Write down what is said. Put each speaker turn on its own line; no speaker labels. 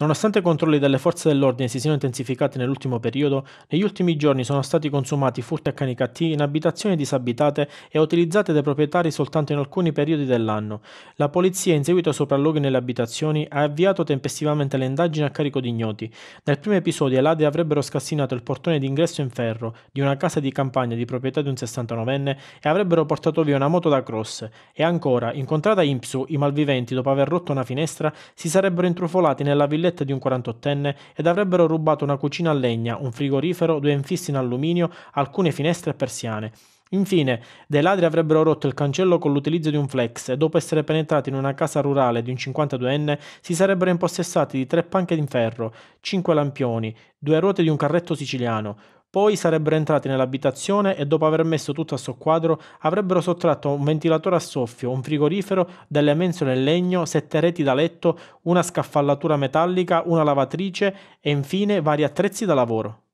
Nonostante i controlli delle forze dell'ordine si siano intensificati nell'ultimo periodo, negli ultimi giorni sono stati consumati furti a cani cattivi in abitazioni disabitate e utilizzate dai proprietari soltanto in alcuni periodi dell'anno. La polizia, in seguito a sopralluoghi nelle abitazioni, ha avviato tempestivamente le indagini a carico di ignoti. Nel primo episodio i ladri avrebbero scassinato il portone d'ingresso in ferro di una casa di campagna di proprietà di un 69enne e avrebbero portato via una moto da cross. E ancora, incontrata Impsu, i malviventi, dopo aver rotto una finestra, si sarebbero intrufolati nella villetta villetta di un 48enne ed avrebbero rubato una cucina a legna, un frigorifero, due infissi in alluminio, alcune finestre e persiane. Infine, dei ladri avrebbero rotto il cancello con l'utilizzo di un flex e dopo essere penetrati in una casa rurale di un 52enne si sarebbero impossessati di tre panche di ferro, cinque lampioni, due ruote di un carretto siciliano, poi sarebbero entrati nell'abitazione e dopo aver messo tutto a soqquadro avrebbero sottratto un ventilatore a soffio, un frigorifero, delle mensole in legno, sette reti da letto, una scaffallatura metallica, una lavatrice e infine vari attrezzi da lavoro.